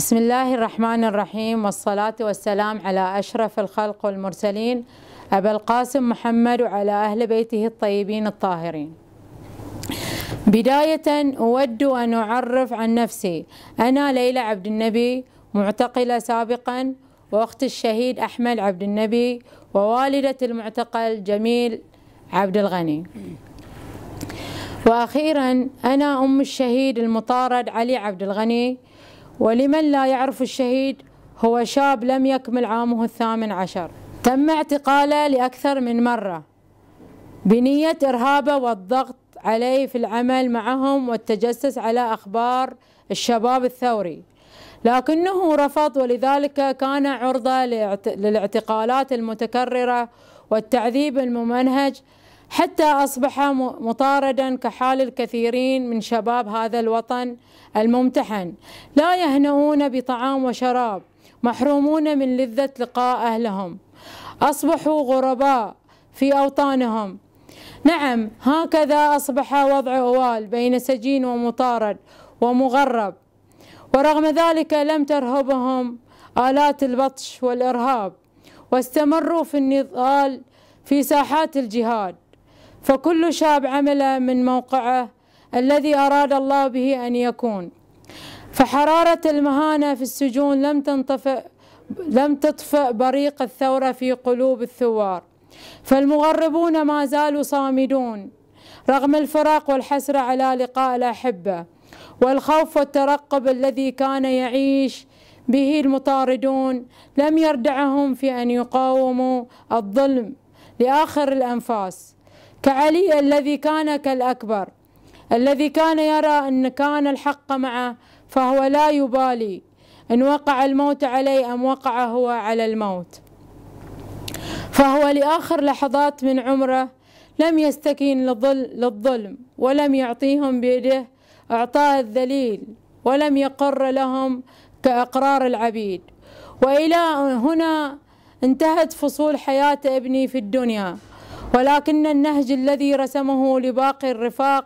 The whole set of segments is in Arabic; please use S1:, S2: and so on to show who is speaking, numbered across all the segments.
S1: بسم الله الرحمن الرحيم والصلاة والسلام على أشرف الخلق والمرسلين أبا القاسم محمد وعلى أهل بيته الطيبين الطاهرين بداية أود أن أعرف عن نفسي أنا ليلى عبد النبي معتقلة سابقا وأخت الشهيد أحمد عبد النبي ووالدة المعتقل جميل عبد الغني وأخيرا أنا أم الشهيد المطارد علي عبد الغني ولمن لا يعرف الشهيد هو شاب لم يكمل عامه الثامن عشر تم اعتقاله لأكثر من مرة بنية إرهابه والضغط عليه في العمل معهم والتجسس على أخبار الشباب الثوري لكنه رفض ولذلك كان عرضة للاعتقالات المتكررة والتعذيب الممنهج حتى أصبح مطاردا كحال الكثيرين من شباب هذا الوطن الممتحن لا يهنؤون بطعام وشراب محرومون من لذة لقاء أهلهم أصبحوا غرباء في أوطانهم نعم هكذا أصبح وضع أوال بين سجين ومطارد ومغرب ورغم ذلك لم ترهبهم آلات البطش والإرهاب واستمروا في النضال في ساحات الجهاد فكل شاب عمل من موقعه الذي أراد الله به أن يكون فحرارة المهانة في السجون لم تنطفئ لم تطفئ بريق الثورة في قلوب الثوار فالمغربون ما زالوا صامدون رغم الفراق والحسرة على لقاء الأحبة والخوف والترقب الذي كان يعيش به المطاردون لم يردعهم في أن يقاوموا الظلم لآخر الأنفاس كعلي الذي كان كالأكبر الذي كان يرى أن كان الحق معه فهو لا يبالي إن وقع الموت عليه أم وقع هو على الموت فهو لآخر لحظات من عمره لم يستكين للظلم ولم يعطيهم بيده إعطاء الذليل ولم يقر لهم كأقرار العبيد وإلى هنا انتهت فصول حياة ابني في الدنيا ولكن النهج الذي رسمه لباقي الرفاق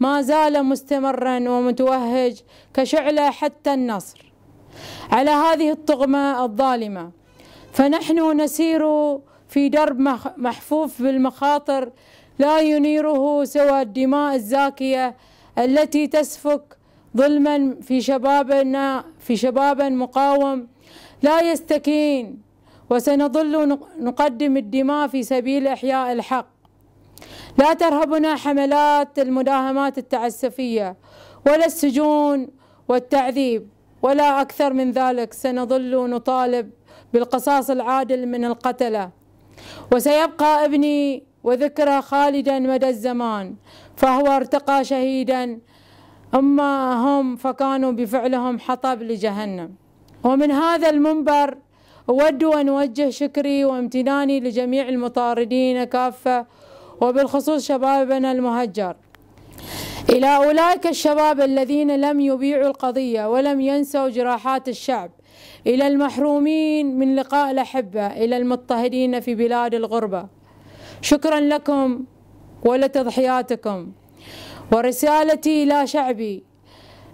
S1: ما زال مستمرا ومتوهج كشعلة حتى النصر على هذه الطغمة الظالمة فنحن نسير في درب محفوف بالمخاطر لا ينيره سوى الدماء الزاكية التي تسفك ظلما في شبابنا في شباب مقاوم لا يستكين وسنظل نقدم الدماء في سبيل إحياء الحق لا ترهبنا حملات المداهمات التعسفية ولا السجون والتعذيب ولا أكثر من ذلك سنظل نطالب بالقصاص العادل من القتلة وسيبقى ابني وذكرى خالدا مدى الزمان فهو ارتقى شهيدا أما هم فكانوا بفعلهم حطب لجهنم ومن هذا المنبر أود أن أوجه شكري وامتناني لجميع المطاردين كافة وبالخصوص شبابنا المهجر إلى أولئك الشباب الذين لم يبيعوا القضية ولم ينسوا جراحات الشعب إلى المحرومين من لقاء الأحبة إلى المضطهدين في بلاد الغربة شكرا لكم ولتضحياتكم ورسالتي إلى شعبي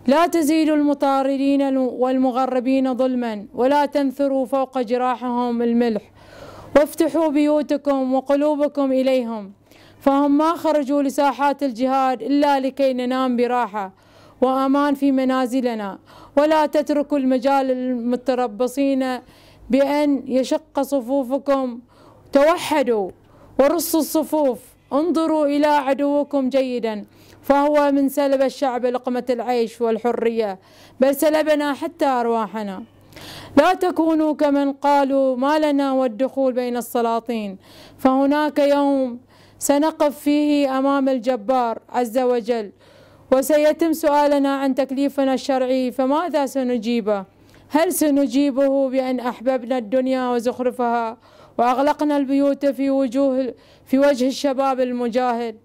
S1: لا تزيدوا المطاردين والمغربين ظلما ولا تنثروا فوق جراحهم الملح وافتحوا بيوتكم وقلوبكم إليهم فهم ما خرجوا لساحات الجهاد إلا لكي ننام براحة وأمان في منازلنا ولا تتركوا المجال للمتربصين بأن يشق صفوفكم توحدوا ورصوا الصفوف انظروا إلى عدوكم جيداً فهو من سلب الشعب لقمة العيش والحرية بل سلبنا حتى أرواحنا لا تكونوا كمن قالوا ما لنا والدخول بين السلاطين فهناك يوم سنقف فيه أمام الجبار عز وجل وسيتم سؤالنا عن تكليفنا الشرعي فماذا سنجيبه هل سنجيبه بأن أحببنا الدنيا وزخرفها وأغلقنا البيوت في وجوه في وجه الشباب المجاهد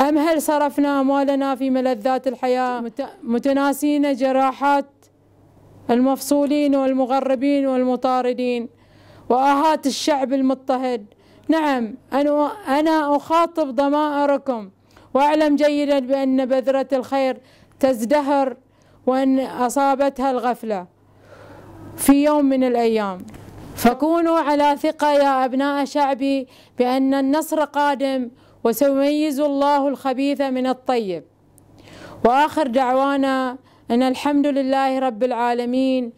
S1: أم هل صرفنا أموالنا في ملذات الحياة متناسين جراحات المفصولين والمغربين والمطاردين وآهات الشعب المضطهد نعم أنا أخاطب ضمائركم وأعلم جيدا بأن بذرة الخير تزدهر وأن أصابتها الغفلة في يوم من الأيام فكونوا على ثقة يا أبناء شعبي بأن النصر قادم وسيميز الله الخبيث من الطيب واخر دعوانا ان الحمد لله رب العالمين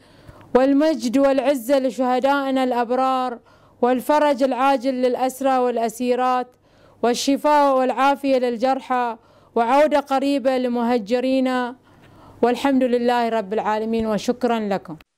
S1: والمجد والعزه لشهدائنا الابرار والفرج العاجل للاسرى والاسيرات والشفاء والعافيه للجرحى وعوده قريبه لمهجرينا والحمد لله رب العالمين وشكرا لكم